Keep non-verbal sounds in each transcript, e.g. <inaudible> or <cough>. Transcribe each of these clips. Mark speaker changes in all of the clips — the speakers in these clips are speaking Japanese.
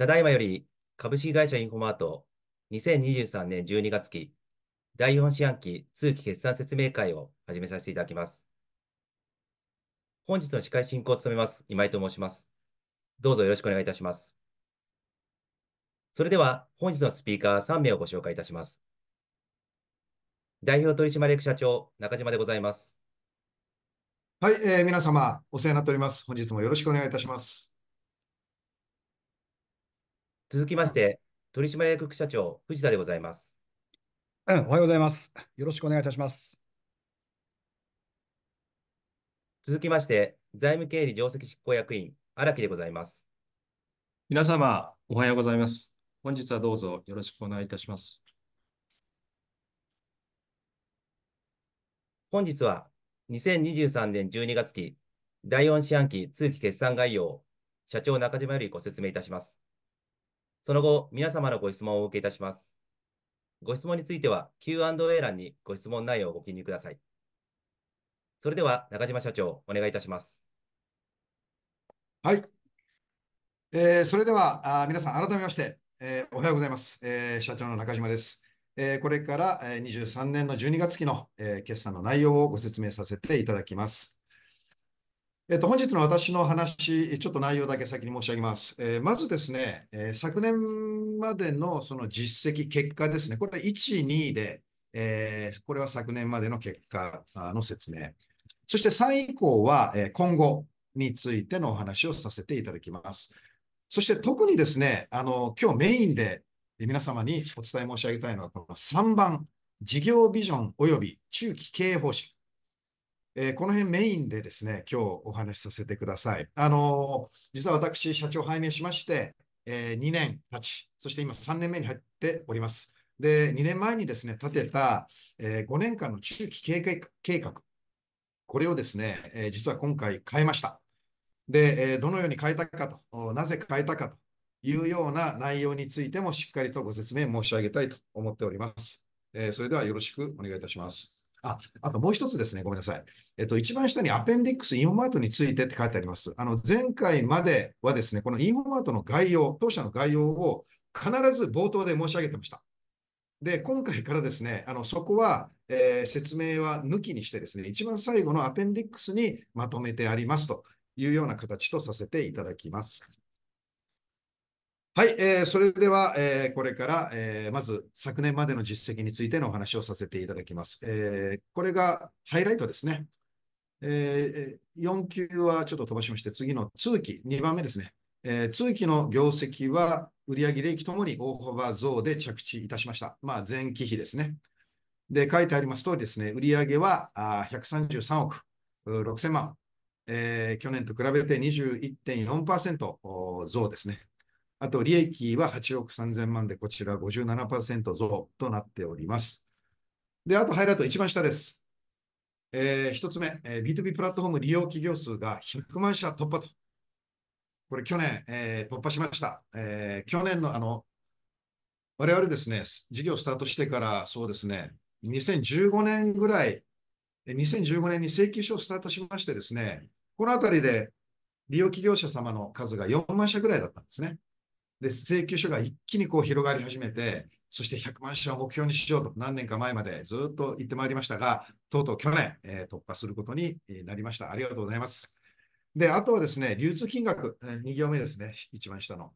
Speaker 1: ただいまより株式会社インフォマート2023年12月期第4四半期通期決算説明会を始めさせていただきます。本日の司会進行を務めます、今井と申します。どうぞよろしくお願いいたします。それでは本日のスピーカー3名をご紹介いたします。代表取締役社長、中島でございます。はい、皆様お世話になっております。本日もよろしくお願いいたします。続きまして、取締役副社長、藤田でございます。
Speaker 2: うん、おはようございます。よろしくお願いいたします。
Speaker 1: 続きまして、財務経理上席執行役員、荒木でございます。
Speaker 2: 皆様、
Speaker 1: おはようございます。本日はどうぞよろしくお願いいたします。本日は、2023年12月期、第4四半期通期決算概要、社長中島よりご説明いたします。その後、皆様のご質問をお受けいたします。ご質問については Q&A 欄にご質問内容をご記入ください。それでは中島社長、お願いいたします。
Speaker 2: はい。えー、それではあ皆さん、改めまして、えー、おはようございます、えー。社長の中島です。えー、これから、えー、23年の12月期の、えー、決算の内容をご説明させていただきます。えっと、本日の私の話、ちょっと内容だけ先に申し上げます。えー、まずですね、えー、昨年までのその実績、結果ですね、これは1、2で、えー、これは昨年までの結果の説明。そして3以降は、え今後についてのお話をさせていただきます。そして特にですね、あの、今日メインで皆様にお伝え申し上げたいのは、この3番、事業ビジョン及び中期経営方針。えー、この辺メインでですね、今日お話しさせてください。あのー、実は私、社長拝命しまして、えー、2年経ち、そして今3年目に入っております。で、2年前にですね、立てた、え5年間の中期経営計画、これをですね、え実は今回変えました。で、えどのように変えたかと、なぜ変えたかというような内容についてもしっかりとご説明申し上げたいと思っております。えそれではよろしくお願いいたします。あ、あともう一つですね。ごめんなさい。えっと、一番下にアペンディックスインフォマートについてって書いてあります。あの、前回まではですね、このインフォマートの概要、当社の概要を必ず冒頭で申し上げてました。で、今回からですね、あの、そこは、えー、説明は抜きにしてですね、一番最後のアペンディックスにまとめてありますというような形とさせていただきます。はい、えー、それでは、えー、これから、えー、まず昨年までの実績についてのお話をさせていただきます。えー、これがハイライトですね。えー、4級はちょっと飛ばしまして、次の通期、2番目ですね。えー、通期の業績は売上利益ともに大幅増で着地いたしました。まあ、前期比ですね。で、書いてあります通りですね、売上はあ133億6000万、えー、去年と比べて21.4%増ですね。あと、利益は8億3000万で、こちら57%増となっております。で、あとハイライト一番下です。えー、一つ目、えー、B2B プラットフォーム利用企業数が100万社突破と。これ去年、えー、突破しました。えー、去年のあの、我々ですね、事業スタートしてからそうですね、2015年ぐらい、2015年に請求書をスタートしましてですね、このあたりで利用企業者様の数が4万社ぐらいだったんですね。で、請求書が一気にこう広がり始めて、そして100万社を目標にしようと何年か前までずっと言ってまいりましたが、とうとう去年、えー、突破することになりました。ありがとうございます。で、あとはですね、流通金額、2行目ですね、一番下の。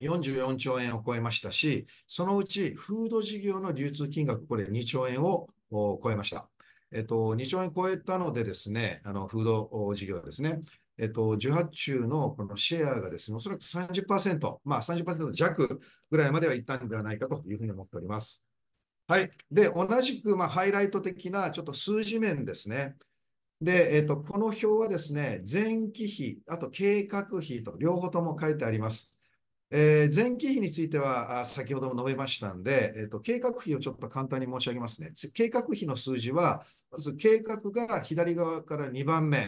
Speaker 2: 44兆円を超えましたし、そのうちフード事業の流通金額、これ2兆円を超えました。えっと、2兆円超えたのでですね、あのフード事業ですね、えっと、18中のこのシェアがですね、おそらく30%、まあ30%弱ぐらいまではいったんではないかというふうに思っております。はい。で、同じく、まあ、ハイライト的なちょっと数字面ですね。で、えっと、この表はですね、前期比、あと計画比と両方とも書いてあります。えー、前期比については先ほども述べましたんで、えっと、計画比をちょっと簡単に申し上げますね。計画比の数字は、まず計画が左側から2番目、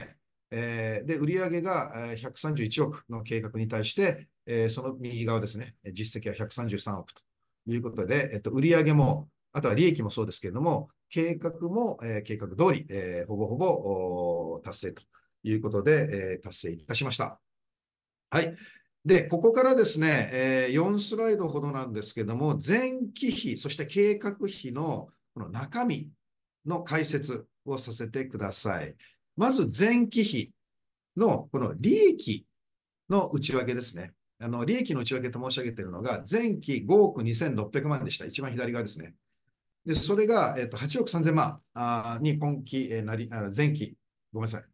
Speaker 2: えー、で、売上が131億の計画に対して、えー、その右側ですね、実績は133億ということで、えっと、売上も、あとは利益もそうですけれども、計画も、えー、計画通り、えー、ほぼほぼ達成ということで、えー、達成いたしました。はい。で、ここからですね、えー、4スライドほどなんですけども、前期比、そして計画比のこの中身の解説をさせてください。まず前期比のこの利益の内訳ですね。あの、利益の内訳と申し上げているのが、前期5億2600万でした。一番左側ですね。で、それが、えと、8億3000万あに今期、えー、なり、あ前期、ごめんなさい。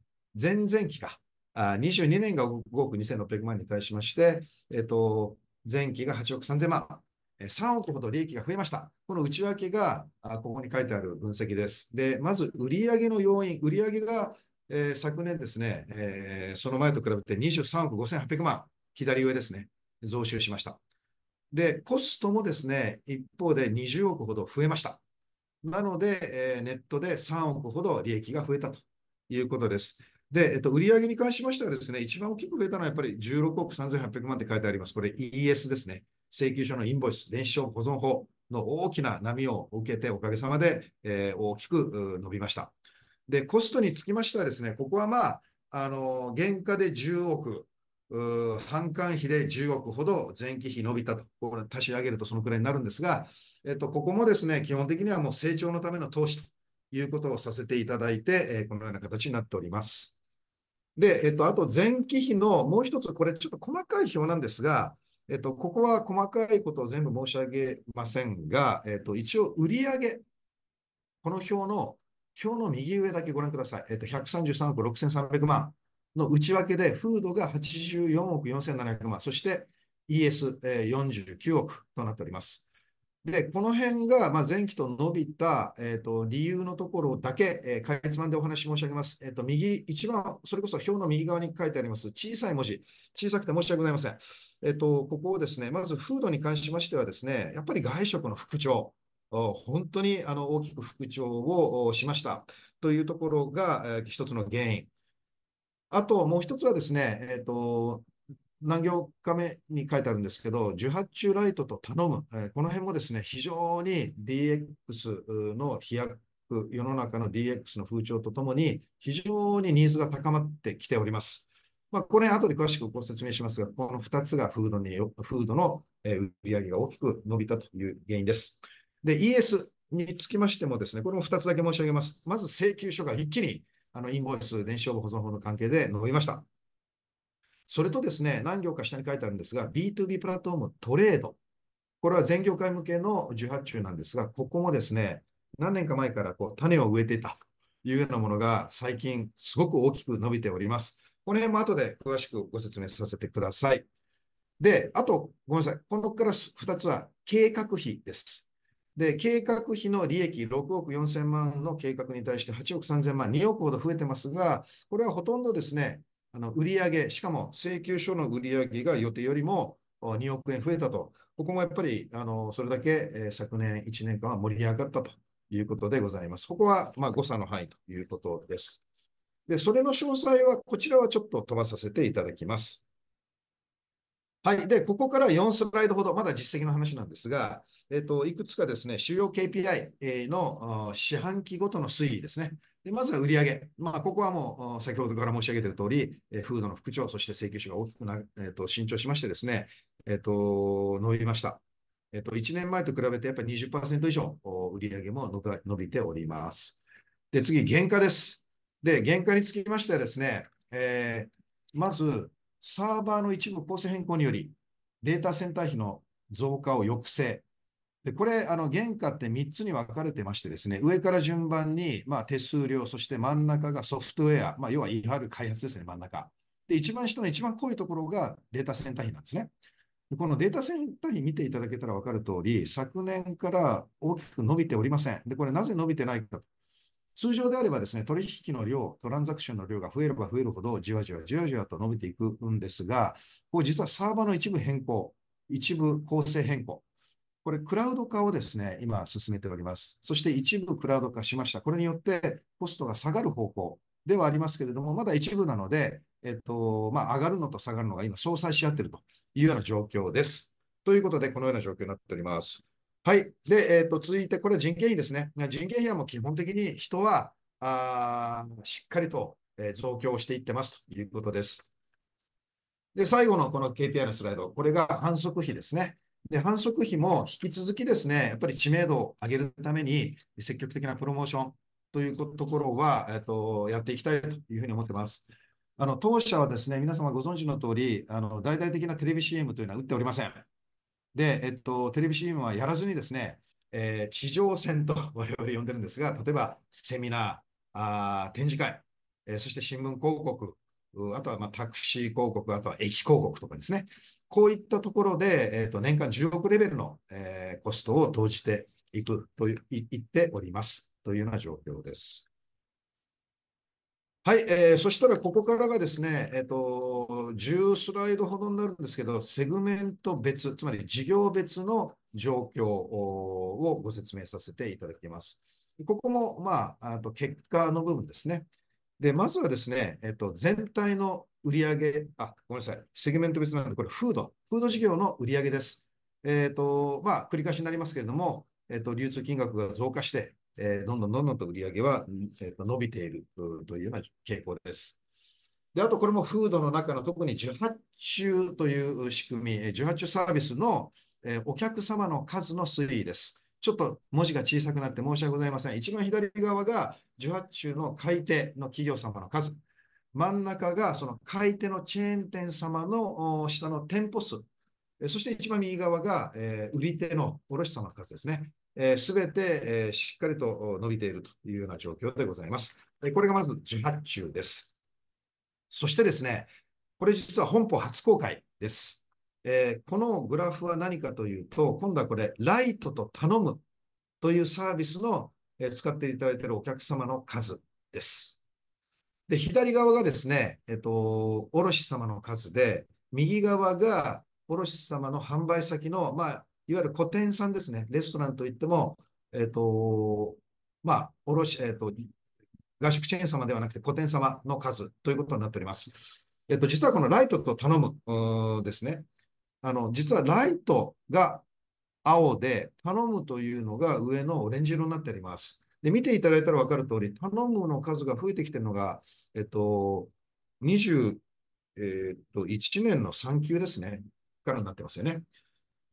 Speaker 2: 前々期か。あ22年が5億2600万に対しまして、えと、前期が8億3000万。3億ほど利益が増えました。この内訳が、ここに書いてある分析です。で、まず、売上の要因、売上がえー、昨年ですね、えー、その前と比べて23億5800万、左上ですね、増収しました。で、コストもですね、一方で20億ほど増えました。なので、えー、ネットで3億ほど利益が増えたということです。で、えっと、売上に関しましてはですね、一番大きく増えたのはやっぱり16億3800万って書いてあります。これ ES ですね。請求書のインボイス、電子証保存法の大きな波を受けて、おかげさまで、えー、大きく伸びました。で、コストにつきましてはですね、ここはまあ、あの、原価で10億、販管費で10億ほど前期費伸びたと、これ足し上げるとそのくらいになるんですが、えっと、ここもですね、基本的にはもう成長のための投資ということをさせていただいて、えこのような形になっております。で、えっと、あと前期比のもう一つ、これちょっと細かい表なんですが、えっと、ここは細かいことを全部申し上げませんが、えっと、一応売上、この表の表の右上だけご覧ください。えっ、と、133億6300万の内訳で、フードが84億4700万、そして ES49 億となっております。で、この辺が、まあ、前期と伸びた、えっ、ー、と、理由のところだけ、えー、かいつまんでお話申し上げます。えっ、ー、と、右、一番、それこそ表の右側に書いてあります、小さい文字。小さくて申し訳ございません。えっ、ー、と、ここをですね、まず、フードに関しましてはですね、やっぱり外食の復調。本当にあの大きく復調をしましたというところが一つの原因。あともう一つはですね、えっ、ー、と、何行か目に書いてあるんですけど、18中ライトと頼む、えー、この辺もですね、非常に DX の飛躍、世の中の DX の風潮とともに、非常にニーズが高まってきております。まあ、これ、後で詳しくご説明しますが、この2つがフードにフードの売り上げが大きく伸びたという原因です。で、ES につきましてもですね、これも2つだけ申し上げます。まず請求書が一気にあのインボイス、電子帳簿保存法の関係で伸びました。それとですね、何行か下に書いてあるんですが、B2B プラットフォームトレード。これは全業界向けの受発注なんですが、ここもですね、何年か前からこう種を植えていたというようなものが最近すごく大きく伸びております。この辺も後で詳しくご説明させてください。で、あと、ごめんなさい。このから2つは計画費です。で、計画費の利益6億4千万の計画に対して8億3千万、2億ほど増えてますが、これはほとんどですね、あの、売上、しかも請求書の売上が予定よりも2億円増えたと。ここもやっぱり、あの、それだけ、えー、昨年1年間は盛り上がったということでございます。ここは、まあ、誤差の範囲ということです。で、それの詳細は、こちらはちょっと飛ばさせていただきます。はい。で、ここから4スライドほど、まだ実績の話なんですが、えっ、と、いくつかですね、主要 KPI の四半期ごとの推移ですね。でまずは売上。まあ、ここはもう、先ほどから申し上げている通り、えー、フードの副長、そして請求書が大きくな、えっ、ー、と、伸長しましてですね、えっ、と、伸びました。えっ、と、1年前と比べてやっぱり20%以上、売上も伸びております。で、次、原価です。で、原価につきましてはですね、えまず、サーバーの一部構成変更により、データセンター費の増加を抑制。で、これ、あの、原価って3つに分かれてましてですね、上から順番に、まあ、手数料、そして真ん中がソフトウェア、まあ、要はゆる開発ですね、真ん中。で、一番下の一番濃いところがデータセンター費なんですね。このデータセンター費見ていただけたら分かるとおり、昨年から大きく伸びておりません。で、これなぜ伸びてないかと通常であればですね、取引の量、トランザクションの量が増えれば増えるほど、じわじわじわじわと伸びていくんですが、こう実はサーバーの一部変更、一部構成変更、これ、クラウド化をですね、今進めております。そして一部クラウド化しました。これによって、コストが下がる方向ではありますけれども、まだ一部なので、えっと、まあ、上がるのと下がるのが今、相殺し合っているというような状況です。ということで、このような状況になっております。はい。で、えっ、ー、と、続いて、これは人件費ですね。人件費はもう基本的に人は、あしっかりと、え増強していってますということです。で、最後のこの KPI のスライド、これが反則費ですね。で、反則費も引き続きですね、やっぱり知名度を上げるために、積極的なプロモーションというところは、えっと、やっていきたいというふうに思ってます。あの、当社はですね、皆様ご存知の通り、あの、大々的なテレビ CM というのは打っておりません。で、えっと、テレビ CM はやらずにですね、えー、地上戦と <laughs> 我々呼んでるんですが、例えばセミナー、あー展示会、えー、そして新聞広告、あとはまあタクシー広告、あとは駅広告とかですね、こういったところで、えー、と年間10億レベルの、えー、コストを投じていくとい言っておりますというような状況です。はい、えー、そしたらここからがですね、えっ、ー、と、10スライドほどになるんですけど、セグメント別、つまり事業別の状況をご説明させていただきます。ここも、まあ、あと結果の部分ですね。で、まずはですね、えっ、ー、と、全体の売上あ、ごめんなさい、セグメント別なんで、これ、フード、フード事業の売上です。えっ、ー、と、まあ、繰り返しになりますけれども、えっ、と、流通金額が増加して、えー、どんどんどんどんと売り上げは、えー、と伸びているというような傾向です。で、あとこれもフードの中の特に受発注という仕組み、受発注サービスの、えー、お客様の数の推移です。ちょっと文字が小さくなって申し訳ございません。一番左側が受発注の買い手の企業様の数。真ん中がその買い手のチェーン店様の下の店舗数。そして一番右側が、えー、売り手の卸様の数ですね。えべて、えしっかりと伸びているというような状況でございます。これがまず18中です。そしてですね、これ実は本邦初公開です。えこのグラフは何かというと、今度はこれ、ライトと頼むというサービスの、え使っていただいているお客様の数です。で、左側がですね、えっ、と、卸様の数で、右側が卸様の販売先の、まあ、いわゆる個店さんですね。レストランといっても、えっ、ー、と、まあ、卸、えっ、ー、と、合宿チェーン様ではなくて個店様の数ということになっております。えっ、ー、と、実はこのライトと頼むですね。あの、実はライトが青で、頼むというのが上のオレンジ色になっております。で、見ていただいたら分かる通り、頼むの数が増えてきてるのが、えっと、20、えっと、1年の3級ですね、からになってますよね。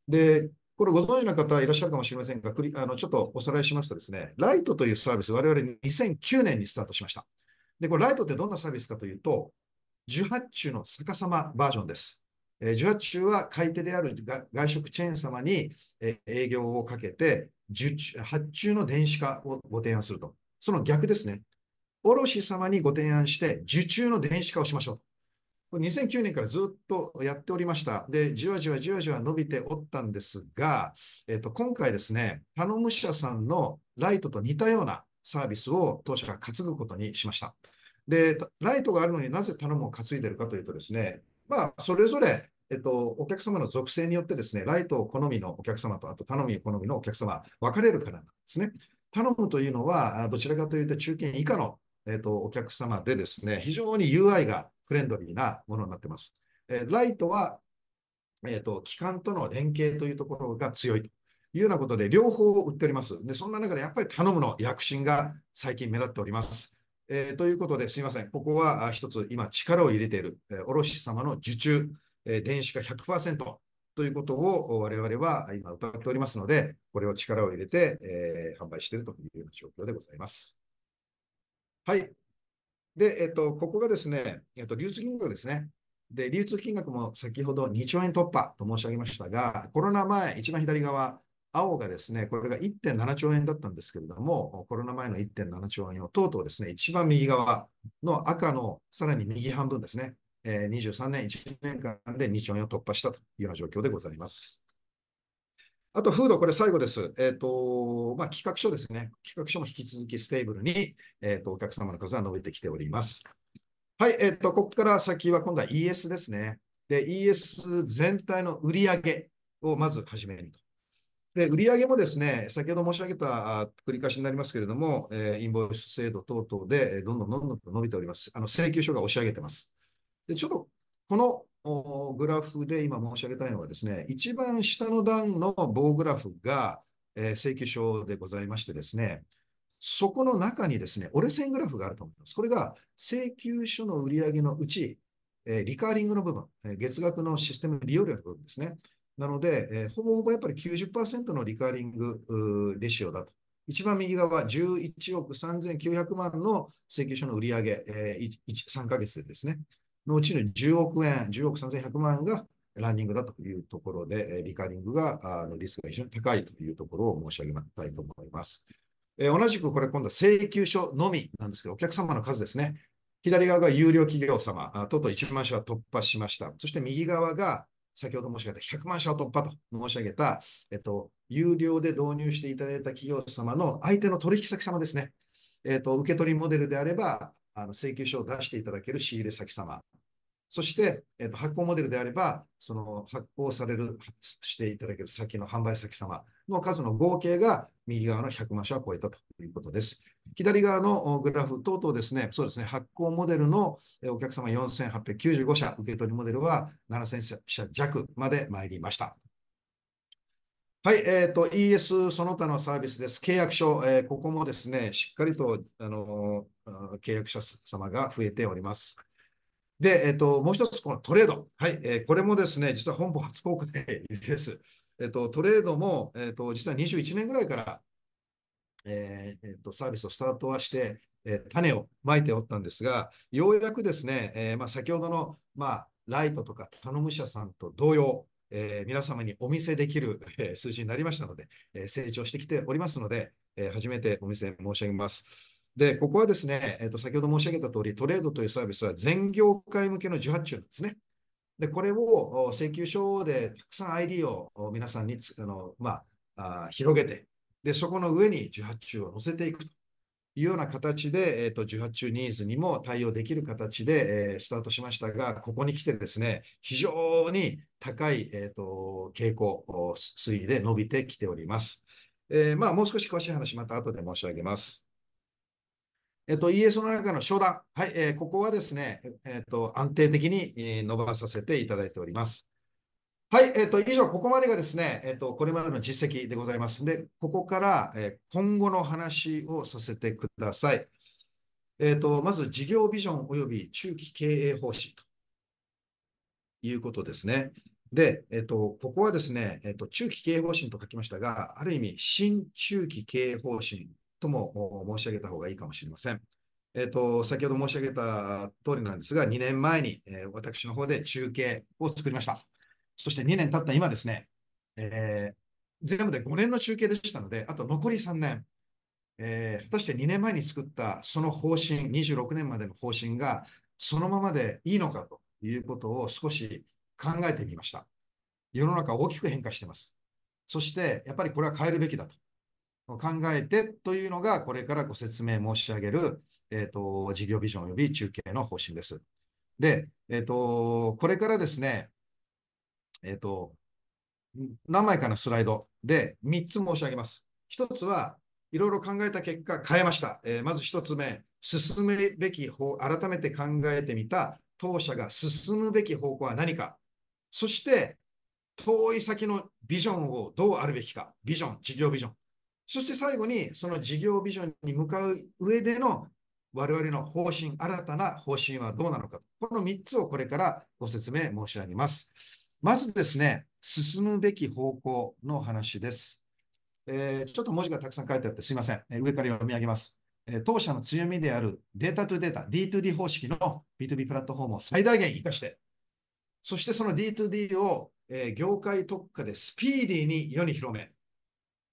Speaker 2: で、これご存知の方いらっしゃるかもしれませんが、あのちょっとおさらいしますとですね、ライトというサービス、我々2009年にスタートしました。で、これライトってどんなサービスかというと、18中の逆さまバージョンです。えー、18中は買い手である外食チェーン様に、え営業をかけて、発注の電子化をご提案すると。その逆ですね。卸様にご提案して、受注の電子化をしましょう。これ2009年からずっとやっておりました。で、じわじわじわじわ伸びておったんですが、えっと、今回ですね、頼む者さんのライトと似たようなサービスを当社が担ぐことにしました。で、ライトがあるのになぜ頼むを担いでるかというとですね、まあ、それぞれ、えっと、お客様の属性によってですね、ライトを好みのお客様と、あと頼み好みのお客様、分かれるからなんですね。頼むというのは、どちらかというと中堅以下の、えっと、お客様でですね、非常に UI がフレンドリーなものになってます。えライトは、えっ、ー、と、機関との連携というところが強いというようなことで、両方売っております。で、そんな中でやっぱり頼むの、躍進が最近目立っております。えー、ということで、すみません。ここは一つ今力を入れている、えー、卸様の受注、えー、電子化100%ということを我々は今歌っておりますので、これを力を入れて、えー、販売しているというような状況でございます。はい。で、えっと、ここがですね、えっと、流通金額ですね。で、流通金額も先ほど2兆円突破と申し上げましたが、コロナ前、一番左側、青がですね、これが1.7兆円だったんですけれども、コロナ前の1.7兆円をとうとうですね、一番右側の赤のさらに右半分ですね、えー、23年、1年間で2兆円を突破したというような状況でございます。あと、フード、これ最後です。えっ、ー、と、まあ、企画書ですね。企画書も引き続きステーブルに、えっ、ー、と、お客様の数は伸びてきております。はい、えっ、ー、と、ここから先は今度は ES ですね。で、ES 全体の売り上げをまず始めると。で、売り上げもですね、先ほど申し上げた繰り返しになりますけれども、えインボイス制度等々で、どんどんどんどん伸びております。あの、請求書が押し上げてます。で、ちょっと、このグラフで今申し上げたいのはですね、一番下の段の棒グラフが、えー、請求書でございましてですね、そこの中にですね、折れ線グラフがあると思います。これが請求書の売上のうち、えー、リカーリングの部分、えー、月額のシステム利用料の部分ですね。なので、えー、ほぼほぼやっぱり90%のリカーリングレシオだと。一番右側、11億3900万の請求書の売上、えー、3ヶ月でですね。のうちの10億円、10億3100万円がランニングだというところで、リカーリングが、あのリスクが非常に高いというところを申し上げたいと思います。えー、同じくこれ今度は請求書のみなんですけど、お客様の数ですね。左側が有料企業様、とうとう1万社突破しました。そして右側が先ほど申し上げた100万社を突破と申し上げた、えっと、有料で導入していただいた企業様の相手の取引先様ですね。えーと、受け取りモデルであればあの請求書を出していただける仕入れ先様そして、えーと、と発行モデルであればその発行されるしていただける先の販売先様の数の合計が右側の100万社を超えたということです。左側のグラフ等々ですね、そうですね、発行モデルのお客様4895社、受け取りモデルは7000社弱まで参りました。はい、えーと、ES その他のサービスです。契約書、えー、ここもですね、しっかりと、あのー、契約者様が増えております。で、えーと、もう一つ、このトレード。はい、えー、これもですね、実は本部初公開です。えーと、トレードも、えーと、実は21年ぐらいから、えー、えーと、サービスをスタートはして、えー、種をまいておったんですが、ようやくですね、えーまあ、先ほどの、まあ、ライトとか頼む者さんと同様、えー、皆様にお見せできる、えー、数字になりましたので、えー、成長してきておりますので、えー、初めてお見せ申し上げます。で、ここはですね、えーと、先ほど申し上げた通り、トレードというサービスは全業界向けの受発注なんですね。で、これを請求書でたくさん ID を皆さんにあの、まあ、あ広げて、で、そこの上に受発注を載せていくというような形で、えっ、ー、と、18中ニーズにも対応できる形で、えー、スタートしましたが、ここに来てですね、非常に高い、えっ、ー、と、傾向、推移で伸びてきております。えー、まあ、もう少し詳しい話、また後で申し上げます。えっ、ー、と、ES の中の商談。はい、えー、ここはですね、えっ、と、安定的に伸ばさせていただいております。はい、えっ、ー、と、以上、ここまでがですね、えっ、ー、と、これまでの実績でございます。で、ここから、えー、今後の話をさせてください。えっ、と、まず、事業ビジョン及び中期経営方針ということですね。で、えっ、と、ここはですね、えっ、と、中期経営方針と書きましたが、ある意味、新中期経営方針とも申し上げた方がいいかもしれません。えっ、と、先ほど申し上げた通りなんですが、2年前に、え私の方で中継を作りました。そして2年経った今ですね、えー、全部で5年の中継でしたので、あと残り3年、えー、果たして2年前に作ったその方針、26年までの方針がそのままでいいのかということを少し考えてみました。世の中大きく変化してます。そして、やっぱりこれは変えるべきだと考えてというのが、これからご説明申し上げる、えっ、ー、と、事業ビジョン及び中継の方針です。で、えっ、ー、と、これからですね、えっ、ー、と、何枚かのスライドで3つ申し上げます。1つはいろいろ考えた結果変えました。えー、まず1つ目、進むべき方、改めて考えてみた当社が進むべき方向は何か。そして、遠い先のビジョンをどうあるべきか。ビジョン、事業ビジョン。そして最後に、その事業ビジョンに向かう上での我々の方針、新たな方針はどうなのか。この3つをこれからご説明申し上げます。まずですね、進むべき方向の話です。えー、ちょっと文字がたくさん書いてあってすみません。えー、上から読み上げます。え当社の強みであるデータトゥデータ、D2D 方式の B2B プラットフォームを最大限生かして、そしてその D2D を、え業界特化でスピーディーに世に広め、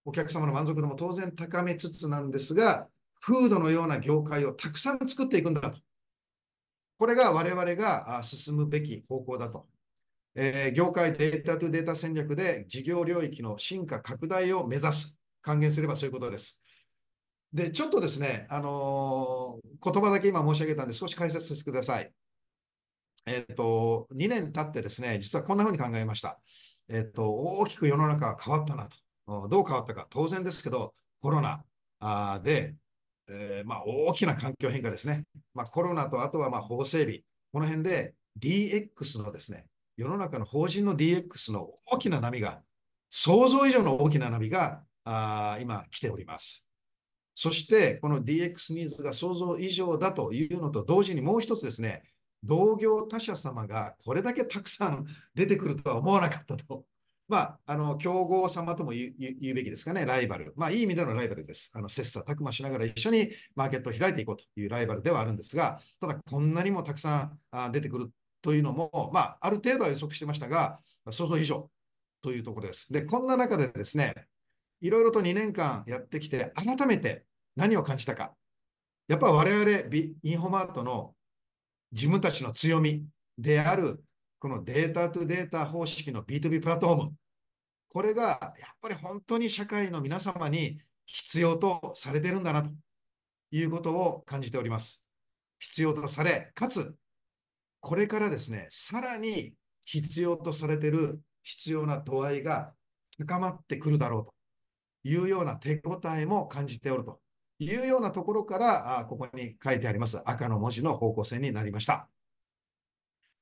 Speaker 2: お客様の満足度も当然高めつつなんですが、フードのような業界をたくさん作っていくんだと。これが我々が進むべき方向だとえー、業界データトゥデータ戦略で事業領域の進化拡大を目指す。還元すればそういうことです。で、ちょっとですね、あのー、言葉だけ今申し上げたんで少し解説させてください。えっ、ー、と、2年経ってですね、実はこんな風に考えました。えっ、ー、と、大きく世の中は変わったなと。どう変わったか。当然ですけど、コロナで、えまあ、大きな環境変化ですね。まあ、コロナとあとはま法整備。この辺で DX のですね、世の中の法人の DX の大きな波が、想像以上の大きな波があ今来ております。そして、この DX ニーズが想像以上だというのと同時にもう一つですね、同業他社様がこれだけたくさん出てくるとは思わなかったと。<laughs> まあ、あの、競合様とも言うべきですかね、ライバル。まあ、いい意味でのライバルです。あの、切磋琢磨しながら一緒にマーケットを開いていこうというライバルではあるんですが、ただ、こんなにもたくさん出てくるというのも、まあ、ある程度は予測してましたが、想像以上というところです。で、こんな中でですね、いろいろと2年間やってきて、改めて何を感じたか。やっぱ我々、インフォマートの自分たちの強みである、このデータとデータ方式の B2B プラットフォーム。これが、やっぱり本当に社会の皆様に必要とされてるんだな、ということを感じております。必要とされ、かつこれからですね、さらに必要とされてる必要な度合いが高まってくるだろうというような手応えも感じておるというようなところから、あここに書いてあります赤の文字の方向性になりました。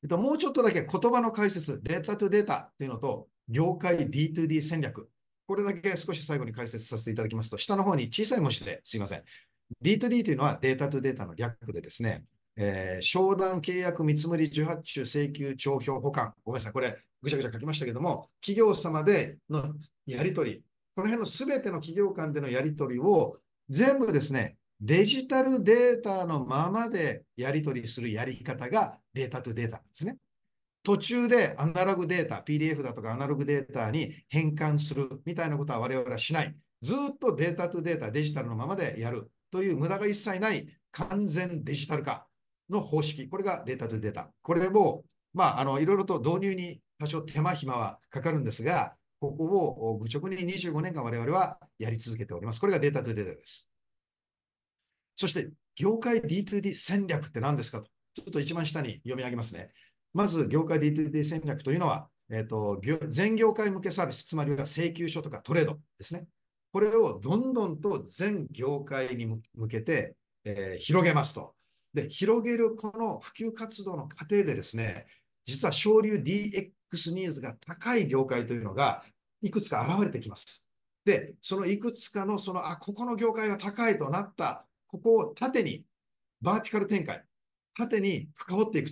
Speaker 2: えっと、もうちょっとだけ言葉の解説、データトゥデータというのと、業界 D2D 戦略。これだけ少し最後に解説させていただきますと、下の方に小さい文字ですいません。D2D というのはデータトゥデータの略でですね、えー、商談契約見積もり受発注請求帳票保管。ごめんなさい。これ、ぐちゃぐちゃ書きましたけども、企業様でのやり取り、この辺のすべての企業間でのやり取りを全部ですね、デジタルデータのままでやり取りするやり方がデータとデータですね。途中でアナログデータ、PDF だとかアナログデータに変換するみたいなことは我々はしない。ずっとデータとデータ、デジタルのままでやるという無駄が一切ない完全デジタル化。の方式、これがデータとデータ。これも、まあ、あの、いろいろと導入に多少手間暇はかかるんですが、ここを愚直に25年間我々はやり続けております。これがデータとデータです。そして、業界 D2D 戦略って何ですかと。ちょっと一番下に読み上げますね。まず、業界 D2D 戦略というのは、えっ、ー、と、全業界向けサービス、つまりは請求書とかトレードですね。これをどんどんと全業界に向けて、えー、広げますと。で、広げるこの普及活動の過程でですね、実は省流 DX ニーズが高い業界というのが、いくつか現れてきます。で、そのいくつかの、その、あ、ここの業界が高いとなった、ここを縦に、バーティカル展開、縦に深掘っていく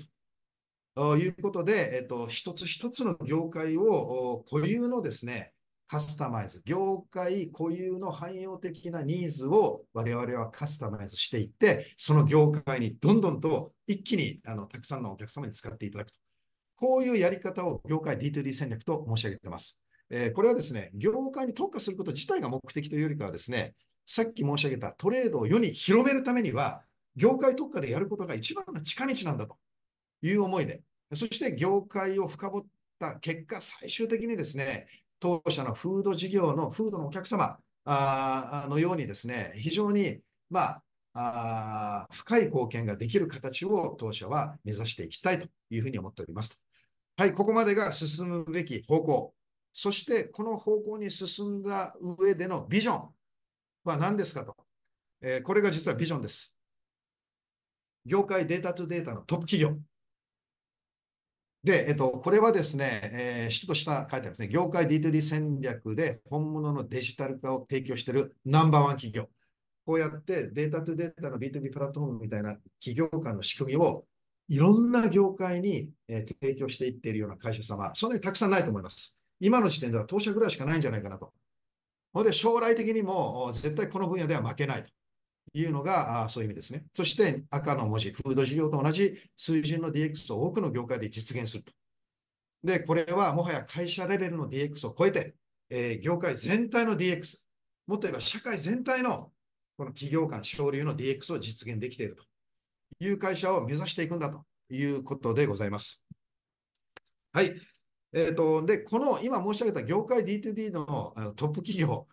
Speaker 2: ということで、えっと、一つ一つの業界を固有のですね、カスタマイズ、業界固有の汎用的なニーズを我々はカスタマイズしていって、その業界にどんどんと一気にあのたくさんのお客様に使っていただくと。こういうやり方を業界 D2D 戦略と申し上げています。えー、これはですね、業界に特化すること自体が目的というよりかはですね、さっき申し上げたトレードを世に広めるためには、業界特化でやることが一番の近道なんだという思いで、そして業界を深掘った結果、最終的にですね、当社のフード事業のフードのお客様のようにですね、非常に、まあ、深い貢献ができる形を当社は目指していきたいというふうに思っております。はい、ここまでが進むべき方向。そして、この方向に進んだ上でのビジョンは何ですかと。えー、これが実はビジョンです。業界データトゥデータのトップ企業。で、えっと、これはですね、えー、首と下書いてありますね、業界 D2D 戦略で本物のデジタル化を提供しているナンバーワン企業。こうやってデータとデータの B2B プラットフォームみたいな企業間の仕組みをいろんな業界に、えー、提供していっているような会社様、そんなにたくさんないと思います。今の時点では当社ぐらいしかないんじゃないかなと。ほんで、将来的にも絶対この分野では負けないと。いうのが、そういう意味ですね。そして赤の文字、フード事業と同じ水準の DX を多くの業界で実現すると。で、これはもはや会社レベルの DX を超えて、えー、業界全体の DX、もっと言えば社会全体のこの企業間省流の DX を実現できているという会社を目指していくんだということでございます。はい。えっ、ー、と、で、この今申し上げた業界 D2D のあのトップ企業、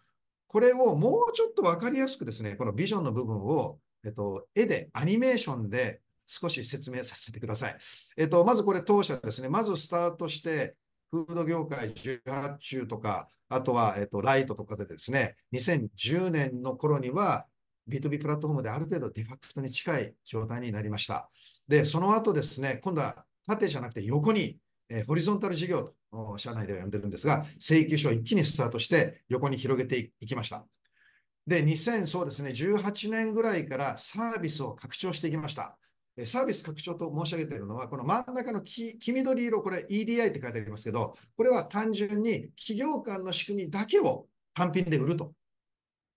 Speaker 2: これをもうちょっと分かりやすくですね、このビジョンの部分を、えっと、絵で、アニメーションで少し説明させてください。えっと、まずこれ当社ですね、まずスタートして、フード業界18中とか、あとは、えっと、ライトとかでですね、2010年の頃には、B2B プラットフォームである程度デファクトに近い状態になりました。で、その後ですね、今度は縦じゃなくて横にえー、ホリゾンタル事業と、社内では呼んでるんですが、請求書を一気にスタートして横に広げていきました。で、2000、そうですね、18年ぐらいからサービスを拡張していきました。サービス拡張と申し上げているのは、この真ん中の黄緑色、これ EDI って書いてありますけど、これは単純に企業間の仕組みだけを単品で売ると。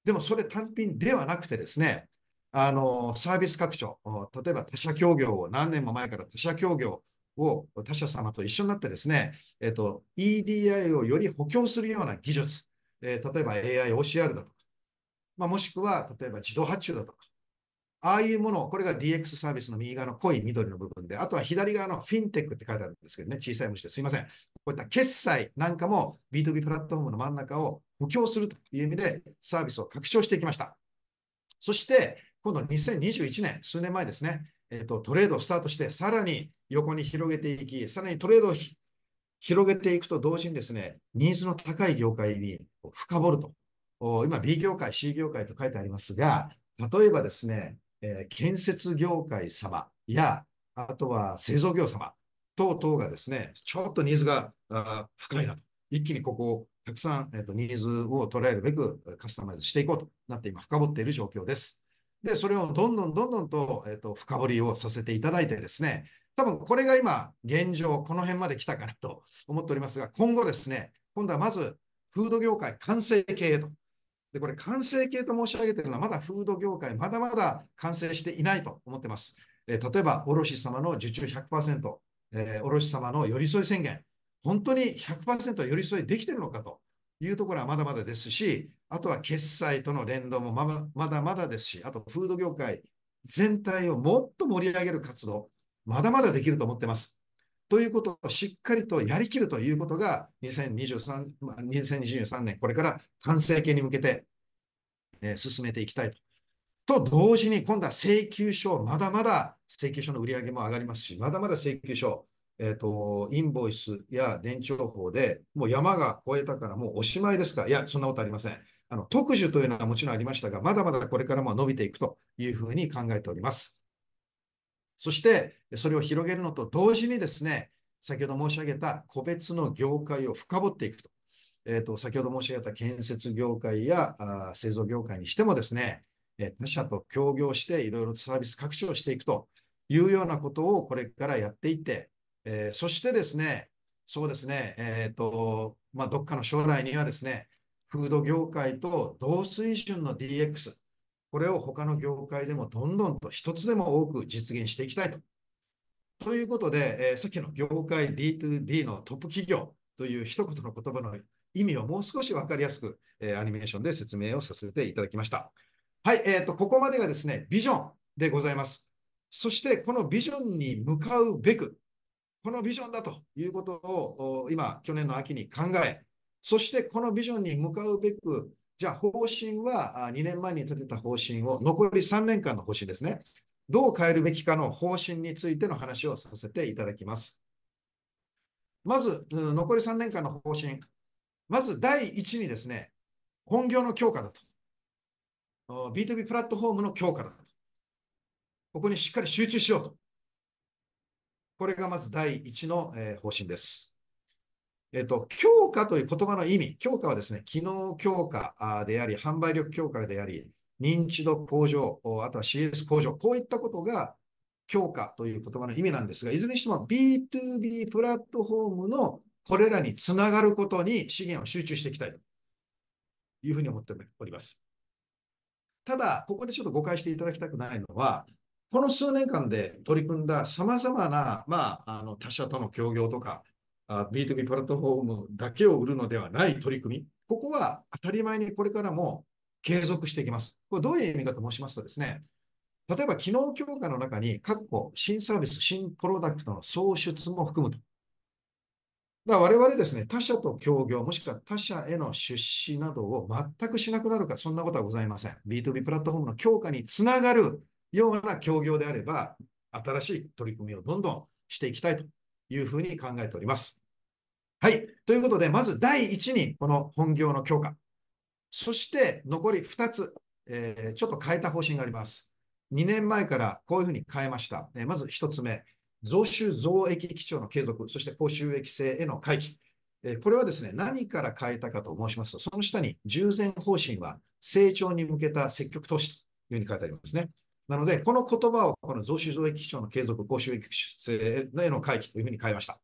Speaker 2: でもそれ単品ではなくてですね、あの、サービス拡張、例えば他社協業を何年も前から他社協業を他社様と一緒になってですね、えっ、ー、と、EDI をより補強するような技術、えー、例えば AI、OCR だとか、まあ、もしくは例えば自動発注だとか、ああいうものこれが DX サービスの右側の濃い緑の部分で、あとは左側のフィンテックって書いてあるんですけどね、小さい虫ですいません。こういった決済なんかも B2B プラットフォームの真ん中を補強するという意味でサービスを拡張していきました。そして、今度2021年、数年前ですね、えーと、トレードをスタートして、さらに横に広げていき、さらにトレードを広げていくと同時にですね、ニーズの高い業界に深掘ると。今 B 業界、C 業界と書いてありますが、例えばですね、えー、建設業界様や、あとは製造業様等々がですね、ちょっとニーズが深いなと。一気にここをたくさん、えーと、とニーズを捉えるべくカスタマイズしていこうとなって今深掘っている状況です。で、それをどんどんどんどんと、えっ、ー、と、深掘りをさせていただいてですね、多分これが今、現状、この辺まで来たかなと思っておりますが、今後ですね、今度はまず、フード業界完成形と。で、これ完成形と申し上げているのは、まだフード業界、まだまだ完成していないと思ってます。えー、例えば、卸様の受注100%、えー、卸様の寄り添い宣言、本当に100%寄り添いできてるのかと。いうところはまだまだですし、あとは決済との連動もまだまだですし、あとフード業界全体をもっと盛り上げる活動、まだまだできると思ってます。ということをしっかりとやりきるということが2023、2023年、これから完成形に向けて、え進めていきたいと。と同時に、今度は請求書、まだまだ請求書の売り上げも上がりますし、まだまだ請求書、えっ、ー、と、インボイスや電池情報で、もう山が越えたからもうおしまいですかいや、そんなことありません。あの、特需というのはもちろんありましたが、まだまだこれからも伸びていくというふうに考えております。そして、それを広げるのと同時にですね、先ほど申し上げた個別の業界を深掘っていくと。えっ、ー、と、先ほど申し上げた建設業界や製造業界にしてもですね、え他社と協業していろいろサービス拡張していくというようなことをこれからやっていって、えー、そしてですね、そうですね、えっ、ー、と、まあ、どっかの将来にはですね、フード業界と同水準の DX、これを他の業界でもどんどんと一つでも多く実現していきたいと。ということで、えー、さっきの業界 D2D のトップ企業という一言の言葉の意味をもう少し分かりやすく、えー、アニメーションで説明をさせていただきました。はい、えー、と、ここまでがですね、ビジョンでございます。そして、このビジョンに向かうべく、このビジョンだということを今、去年の秋に考え、そしてこのビジョンに向かうべく、じゃあ方針は2年前に立てた方針を残り3年間の方針ですね。どう変えるべきかの方針についての話をさせていただきます。まず、残り3年間の方針。まず第一にですね、本業の強化だと。B2B プラットフォームの強化だと。ここにしっかり集中しようと。これがまず第一の、えー、方針です。えっと、強化という言葉の意味、強化はですね、機能強化であり、販売力強化であり、認知度向上、あとは CS 向上、こういったことが強化という言葉の意味なんですが、いずれにしても B2B プラットフォームのこれらにつながることに資源を集中していきたいというふうに思っております。ただ、ここでちょっと誤解していただきたくないのは、この数年間で取り組んだ様々な、まあ、あの、他社との協業とか、B2B プラットフォームだけを売るのではない取り組み、ここは当たり前にこれからも継続していきます。これどういう意味かと申しますとですね、例えば機能強化の中に、各個、新サービス、新プロダクトの創出も含むと。だ我々ですね、他社と協業、もしくは他社への出資などを全くしなくなるか、そんなことはございません。B2B プラットフォームの強化につながるような協業であれば、新しい取り組みをどんどんしていきたいというふうに考えております。はい。ということで、まず第一に、この本業の強化。そして残り2つ、えー、ちょっと変えた方針があります。2年前からこういうふうに変えました。えー、まず1つ目、増収増益基調の継続、そして高収益性への回帰。えー、これはですね、何から変えたかと申しますと、その下に従前方針は成長に向けた積極投資というふうに書いてありますね。なので、この言葉をこの増収増益基調の継続、高収益性への回帰というふうに変えました。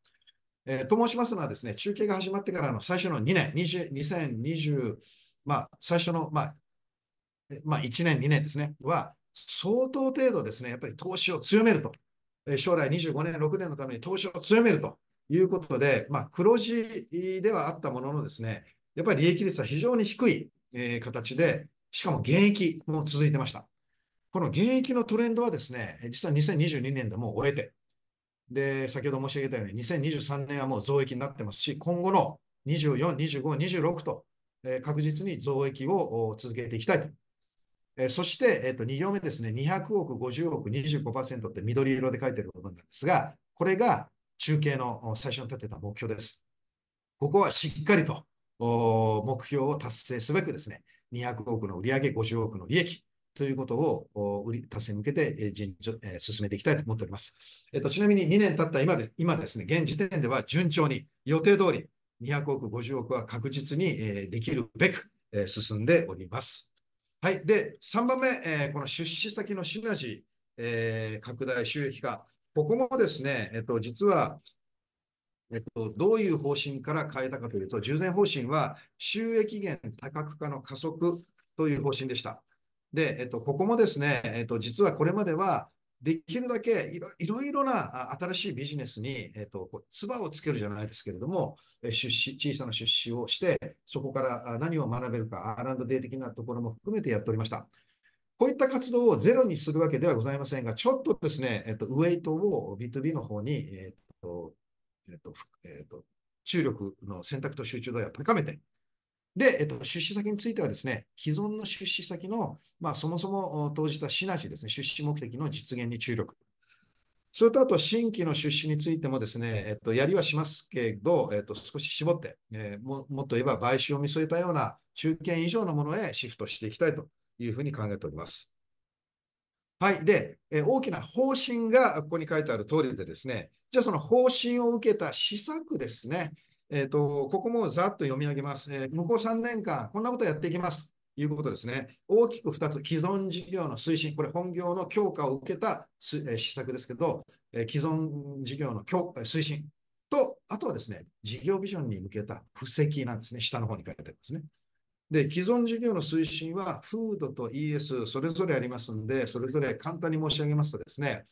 Speaker 2: えー、と申しますのはですね、中継が始まってからの最初の2年、20 2020、まあ、最初の、まあ、まあ、1年、2年ですね、は、相当程度ですね、やっぱり投資を強めると。えー、将来25年、6年のために投資を強めるということで、まあ、黒字ではあったもののですね、やっぱり利益率は非常に低い、えー、形で、しかも現役も続いてました。この現役のトレンドはですね、実は2022年でもう終えて、で、先ほど申し上げたように、2023年はもう増益になってますし、今後の24、25、26と、えー、確実に増益を続けていきたいと。えー、そして、えー、と2行目ですね、200億、50億、25%って緑色で書いてる部分なんですが、これが中継の最初に立てた目標です。ここはしっかりと目標を達成すべくですね、200億の売上、50億の利益、ということを、売り、達成に向けて、順調、えー、進めていきたいと思っております。えっ、と、ちなみに2年経った今で、今ですね、現時点では順調に、予定通り、200億、50億は確実に、えー、できるべく、えー、進んでおります。はい。で、3番目、えー、この出資先のシナジー、え拡大収益化。ここもですね、えっ、と、実は、えっと、どういう方針から変えたかというと、従前方針は収益源多角化の加速という方針でした。で、えっと、ここもですね、えっと、実はこれまでは、できるだけいろいろな新しいビジネスに、えっと、ばをつけるじゃないですけれども、出資、小さな出資をして、そこから何を学べるか、R&D 的なところも含めてやっておりました。こういった活動をゼロにするわけではございませんが、ちょっとですね、えっと、ウェイトを B2B の方に、えっと、えっと、えっと、注力の選択と集中度を高めて、で、えっと、出資先についてはですね、既存の出資先の、まあ、そもそも投じたシナジーですね、出資目的の実現に注力。それとあと、新規の出資についてもですね、えっと、やりはしますけど、えっと、少し絞って、えー、も、もっと言えば買収を見据えたような中堅以上のものへシフトしていきたいというふうに考えております。はい。で、えー、大きな方針がここに書いてある通りでですね、じゃあその方針を受けた施策ですね、えー、と、ここもざっと読み上げます、えー、向こう3年間、こんなことやっていきますということですね。大きく2つ、既存事業の推進、これ本業の強化を受けた、えー、施策ですけど、え既存事業の強推進と、あとはですね、事業ビジョンに向けた布石なんですね。下の方に書いてありますね。で、既存事業の推進は、フードと ES、それぞれありますんで、それぞれ簡単に申し上げますとですね、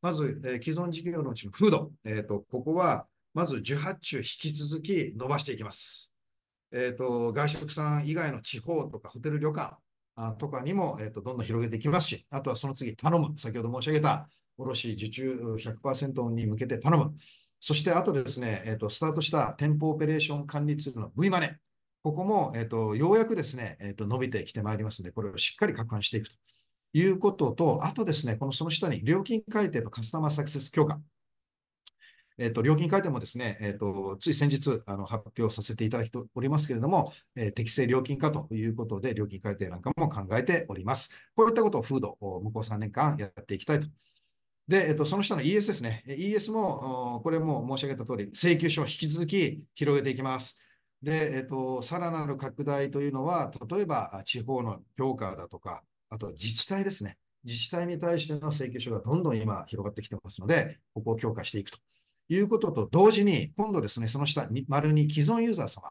Speaker 2: まず、えー、既存事業のうちのフード、えーと、ここは、まず18中引き続き伸ばしていきます。えっ、ー、と、外食さん以外の地方とかホテル旅館とかにも、えっ、ー、と、どんどん広げていきますし、あとはその次頼む。先ほど申し上げた、卸受注100%に向けて頼む。そして、あとですね、えっ、ー、と、スタートした店舗オペレーション管理ツールの V マネ。ここも、えっ、と、ようやくですね、えっ、と、伸びてきてまいりますので、これをしっかり拡散していくということと、あとですね、このその下に料金改定とカスタマーサクセス強化。えっ、ー、と、料金改定もですね、えっ、ー、と、つい先日、あの、発表させていただいておりますけれども、えー、適正料金化ということで、料金改定なんかも考えております。こういったことをフーを向こう3年間やっていきたいと。で、えっと、その下の ES ですね。ES も、これも申し上げた通り、請求書を引き続き広げていきます。で、えっと、さらなる拡大というのは、例えば地方の強化だとか、あとは自治体ですね。自治体に対しての請求書がどんどん今広がってきてますので、ここを強化していくと。いうことと同時に、今度ですね、その下、丸に既存ユーザー様、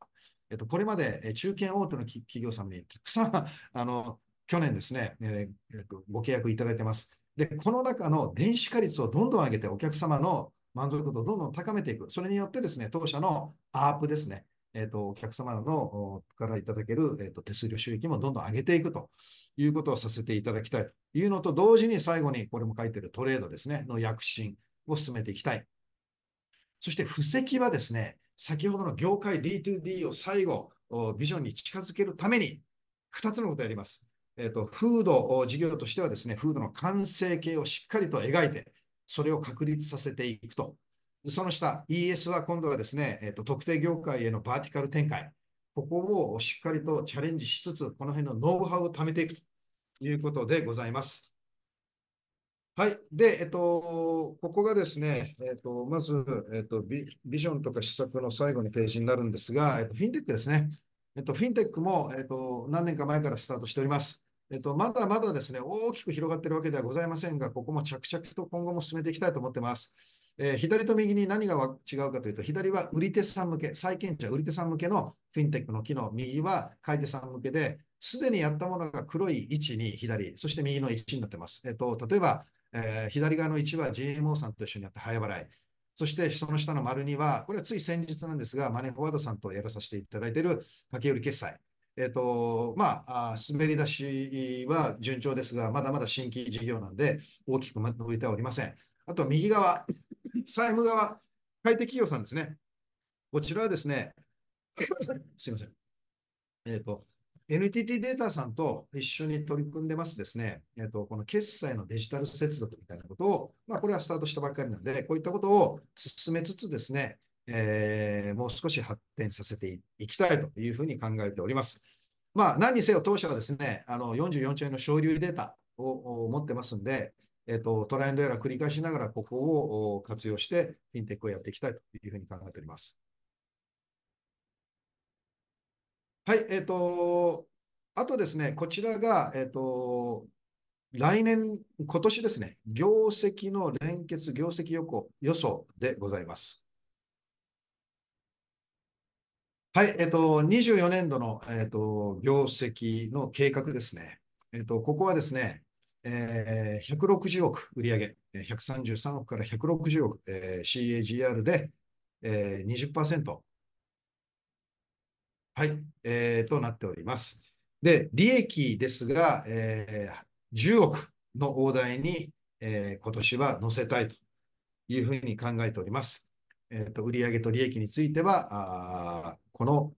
Speaker 2: えっと、これまで中堅大手の企業様にたくさん、<laughs> あの、去年ですね、えー、えっと、ご契約いただいてます。で、この中の電子化率をどんどん上げて、お客様の満足度をどんどん高めていく。それによってですね、当社のアープですね、えっ、ー、と、お客様のからいただける、えっ、ー、と、手数料収益もどんどん上げていくということをさせていただきたいというのと同時に最後にこれも書いてるトレードですね、の躍進を進めていきたいそして、布石はですね、先ほどの業界 D2D を最後、ビジョンに近づけるために、2つのことをやります。えっ、ー、と、フード事業としてはですね、フードの完成形をしっかりと描いて、それを確立させていくと。その下、ES は今度はですね、えっ、ー、と、特定業界へのバーティカル展開。ここをしっかりとチャレンジしつつ、この辺のノウハウを貯めていくということでございます。はい。で、えっと、ここがですね、えっと、まず、えっとビ、ビジョンとか施策の最後のページになるんですが、えっと、フィンテックですね。えっと、フィンテックも、えっと、何年か前からスタートしております。えっと、まだまだですね、大きく広がってるわけではございませんが、ここも着々と今後も進めていきたいと思ってます。えー、左と右に何が違うかというと、左は売り手さん向け、債権者、売り手さん向けのフィンテックの機能、右は買い手さん向けで、すでにやったものが黒い位置に左、そして右の位置になってます。えっと、例えば、えー、左側の1は GMO さんと一緒にやった早払い。そして、その下の丸2は、これはつい先日なんですが、マネーフォワードさんとやらさせていただいている駆け売り決済。えっ、ー、と、まあ、滑り出しは順調ですが、まだまだ新規事業なんで、大きく伸びておりません。あと、右側、債務側、買い手企業さんですね。こちらはですね、すいません。えっ、ー、と、NTT データさんと一緒に取り組んでますですね、えっ、と、この決済のデジタル接続みたいなことを、まあ、これはスタートしたばっかりなんで、こういったことを進めつつですね、えー、もう少し発展させていきたいというふうに考えております。まあ、何にせよ当社はですね、あの44兆円の省流データを持ってますんで、えっ、と、トライアンドエラー繰り返しながら、ここを活用して、フィンテックをやっていきたいというふうに考えております。はい、えっ、ー、と、あとですね、こちらが、えっ、ー、と、来年、今年ですね、業績の連結、業績予行予想でございます。はい、えっ、ー、と、24年度の、えっ、ー、と、業績の計画ですね。えっ、と、ここはですね、えー、160億売上、133億から160億、えー、CAGR で、えー、20%はい、えー、となっております。で、利益ですが、えー、10億の大台に、えー、今年は乗せたいというふうに考えております。えーと、売上と利益についてはあ、この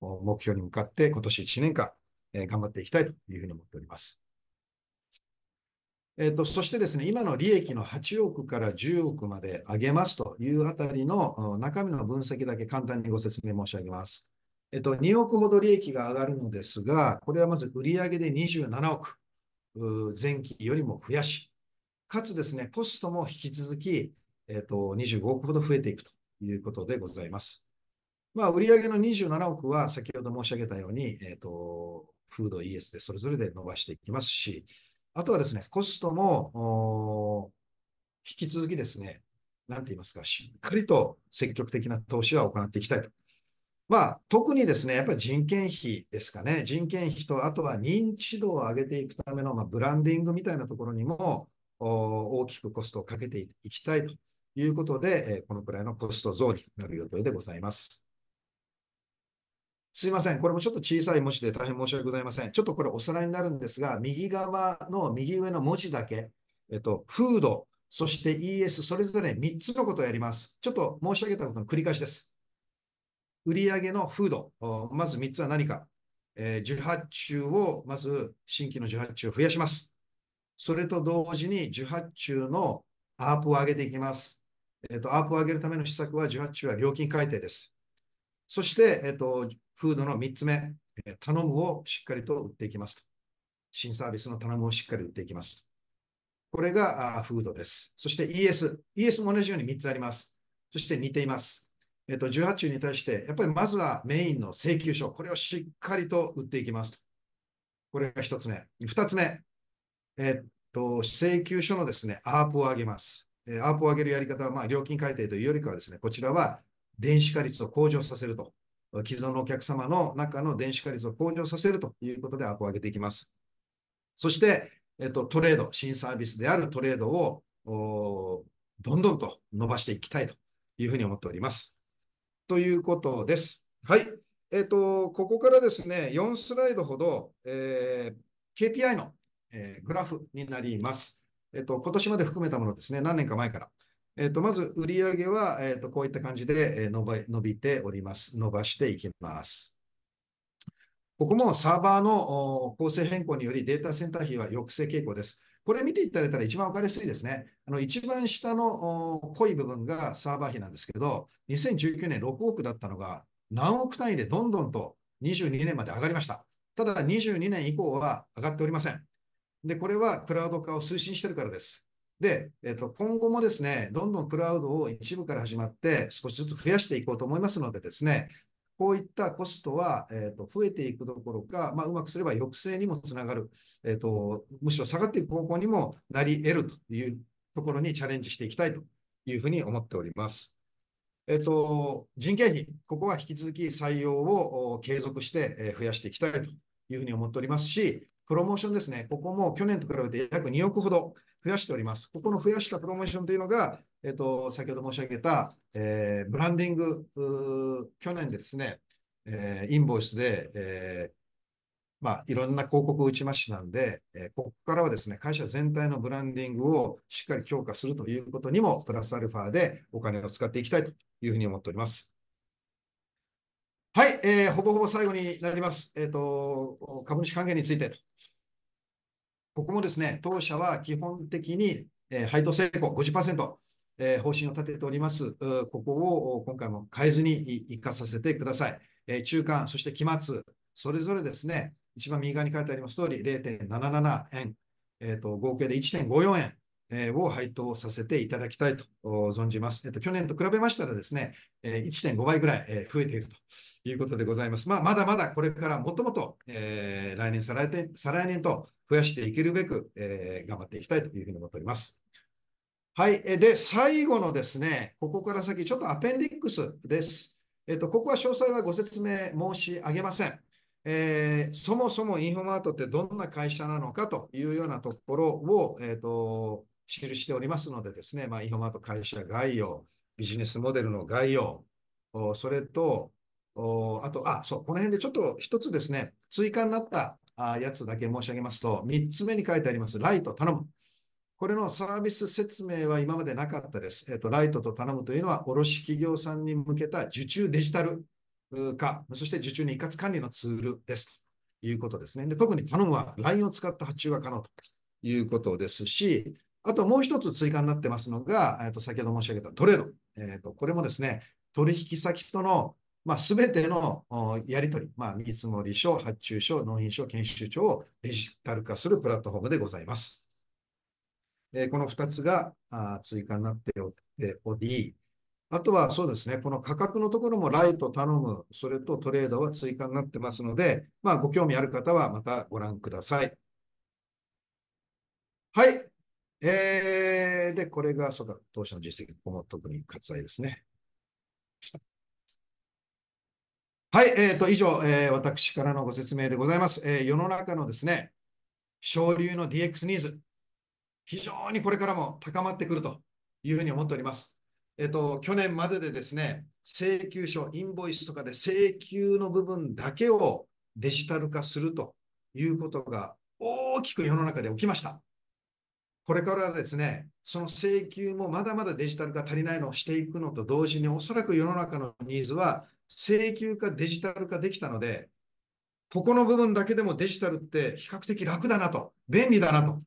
Speaker 2: 目標に向かって今年1年間、えー、頑張っていきたいというふうに思っております。えーと、とそしてですね、今の利益の8億から10億まで上げますというあたりの中身の分析だけ簡単にご説明申し上げます。えっと、2億ほど利益が上がるのですが、これはまず売上で27億、前期よりも増やし、かつですね、コストも引き続き、えっと、25億ほど増えていくということでございます。まあ、売上の27億は先ほど申し上げたように、えっと、フード ES でそれぞれで伸ばしていきますし、あとはですね、コストも、引き続きですね、なんて言いますか、しっかりと積極的な投資は行っていきたいとまあ、特にですね、やっぱり人件費ですかね。人件費と、あとは認知度を上げていくための、まあ、ブランディングみたいなところにも、大きくコストをかけていきたいということで、えー、このくらいのコスト増になる予定でございます。すいません。これもちょっと小さい文字で大変申し訳ございません。ちょっとこれおさらいになるんですが、右側の右上の文字だけ、えっと、フード、そして ES、それぞれ3つのことをやります。ちょっと申し上げたことの繰り返しです。売上のフード、まず3つは何か、えー、受発注を、まず新規の受発注を増やします。それと同時に受発注のアープを上げていきます。えっ、ー、と、アープを上げるための施策は、受発注は料金改定です。そして、えっ、ー、と、フードの3つ目、えー、頼むをしっかりと売っていきますと。新サービスの頼むをしっかり売っていきます。これがあフードです。そして ES。ES も同じように3つあります。そして似ています。えっと、18中に対して、やっぱりまずはメインの請求書、これをしっかりと打っていきますこれが1つ目。2つ目、えっと、請求書のですね、アープを上げます。えアープを上げるやり方は、まあ、料金改定というよりかはですね、こちらは電子化率を向上させると。既存のお客様の中の電子化率を向上させるということでアープを上げていきます。そして、えっと、トレード、新サービスであるトレードを、どんどんと伸ばしていきたいというふうに思っております。ということです。はい。えっ、ー、と、ここからですね、4スライドほど、えー、KPI の、えー、グラフになります。えっ、ー、と、今年まで含めたものですね、何年か前から。えっ、ー、と、まず売上は、えっ、と、こういった感じで、え伸ば、伸びております。伸ばしていきます。ここもサーバーの構成変更によりデータセンター費は抑制傾向です。これ見ていただいたら一番分かりやすいですね。あの、一番下の濃い部分がサーバー費なんですけど、2019年6億だったのが、何億単位でどんどんと22年まで上がりました。ただ、22年以降は上がっておりません。で、これはクラウド化を推進してるからです。で、えっ、と、今後もですね、どんどんクラウドを一部から始まって少しずつ増やしていこうと思いますのでですね、こういったコストは、えーと、増えていくどころか、まあ、うまくすれば抑制にもつながる、えーと、むしろ下がっていく方向にもなり得るというところにチャレンジしていきたいというふうに思っております。えっ、ー、と、人件費、ここは引き続き採用を継続して増やしていきたいというふうに思っておりますし、プロモーションですね、ここも去年と比べて約2億ほど増やしております。ここの増やしたプロモーションというのが、えっ、ー、と、先ほど申し上げた、えー、ブランディング、去年でですね、えー、インボイスで、えーまあ、いろんな広告を打ちましたんで、えー、ここからはですね、会社全体のブランディングをしっかり強化するということにも、プラスアルファでお金を使っていきたいというふうに思っております。はい、えー、ほぼほぼ最後になります。えっ、ー、と、株主還元についてとここもですね、当社は基本的に、えー、配当成功50%、えー、方針を立てております。ここを今回も変えずに一括させてください。えー、中間、そして期末、それぞれですね、一番右側に書いてあります通り、0.77円、えーと、合計で1.54円、えを配当させていただきたいと存じます。えっと、去年と比べましたらですね、え1.5倍ぐらい、え増えているということでございます。まあ、まだまだこれからもともと、えー、来年、再来年、再来年と増やしていけるべく、えー、頑張っていきたいというふうに思っております。はい。で、最後のですね、ここから先、ちょっとアペンディックスです。えっと、ここは詳細はご説明申し上げません。えー、そもそもインフォマートってどんな会社なのかというようなところを、えっ、と、記しておりますのでですね、まあ、インフォマート会社概要、ビジネスモデルの概要、それと、あと、あ、そう、この辺でちょっと一つですね、追加になったやつだけ申し上げますと、3つ目に書いてあります、ライト頼む。これのサービス説明は今までなかったです。えっ、と、ライトと頼むというのは、卸企業さんに向けた受注デジタル化、そして受注に一括管理のツールです。ということですね。で、特に頼むは LINE を使った発注が可能ということですし、あともう一つ追加になってますのが、えー、と先ほど申し上げたトレード。えー、とこれもですね、取引先とのまあ、全てのやり取り、まあ、見積書、発注書、納品書、研修書をデジタル化するプラットフォームでございます。えこの2つがあ追加になっており、あとはそうですね、この価格のところもライト頼む、それとトレードは追加になってますので、まあ、ご興味ある方はまたご覧ください。はい。えー、で、これが、そうか、当社の実績、ここも特に割愛ですね。はい、えっ、ー、と、以上、えー、私からのご説明でございます。えー、世の中のですね、省流の DX ニーズ、非常にこれからも高まってくるというふうに思っております。えっ、と、去年まででですね、請求書、インボイスとかで請求の部分だけをデジタル化するということが大きく世の中で起きました。これからですね、その請求もまだまだデジタル化足りないのをしていくのと同時に、おそらく世の中のニーズは請求化デジタル化できたので、ここの部分だけでもデジタルって比較的楽だなと、便利だなと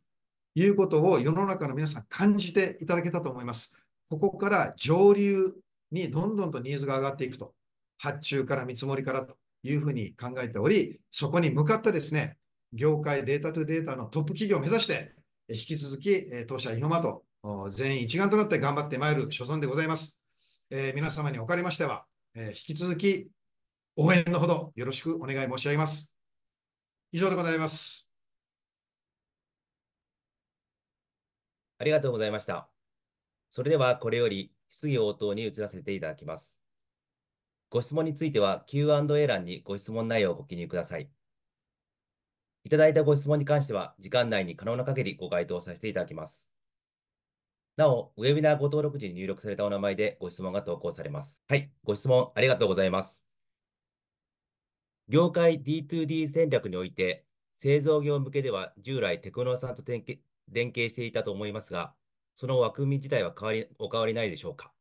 Speaker 2: いうことを世の中の皆さん感じていただけたと思います。ここから上流にどんどんとニーズが上がっていくと、発注から見積もりからというふうに考えており、そこに向かってですね、業界データトデータのトップ企業を目指して、引き続き、当社今と全員一丸となって頑張ってまいる所存でございます。えー、皆様におかれましては、えー、引き続き応援のほどよろしくお願い申し上げます。以上でございます。
Speaker 1: ありがとうございました。それではこれより質疑応答に移らせていただきます。ご質問については Q&A 欄にご質問内容をご記入ください。いただいたご質問に関しては、時間内に可能な限りご回答させていただきます。なお、ウェビナーご登録時に入力されたお名前でご質問が投稿されます。はい、ご質問ありがとうございます。業界 D2D 戦略において、製造業向けでは従来テクノさんと連携していたと思いますが、その枠組み自体は変わりお変わりないでしょうか